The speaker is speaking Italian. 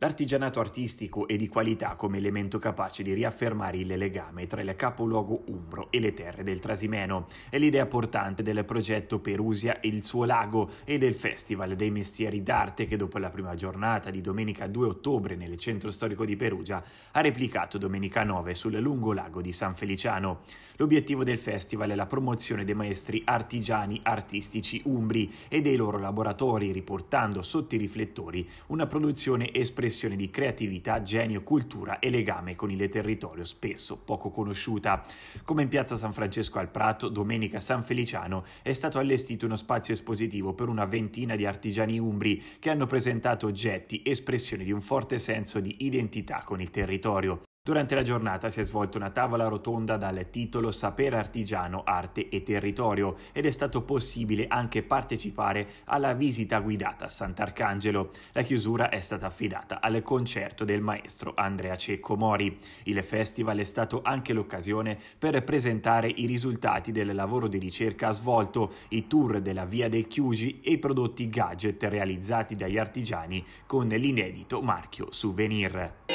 l'artigianato artistico e di qualità come elemento capace di riaffermare il legame tra il capoluogo umbro e le terre del Trasimeno. È l'idea portante del progetto Perusia e il suo lago e del Festival dei Mestieri d'Arte che dopo la prima giornata di domenica 2 ottobre nel centro storico di Perugia ha replicato domenica 9 sul lungo lago di San Feliciano. L'obiettivo del festival è la promozione dei maestri artigiani artistici umbri e dei loro laboratori, riportando sotto i riflettori una produzione espressiva espressione di creatività, genio, cultura e legame con il territorio spesso poco conosciuta. Come in piazza San Francesco al Prato, domenica San Feliciano è stato allestito uno spazio espositivo per una ventina di artigiani umbri che hanno presentato oggetti, espressione di un forte senso di identità con il territorio. Durante la giornata si è svolta una tavola rotonda dal titolo Sapere artigiano, arte e territorio ed è stato possibile anche partecipare alla visita guidata a Sant'Arcangelo. La chiusura è stata affidata al concerto del maestro Andrea Cecco Mori. Il festival è stato anche l'occasione per presentare i risultati del lavoro di ricerca svolto, i tour della Via dei Chiugi e i prodotti gadget realizzati dagli artigiani con l'inedito marchio souvenir.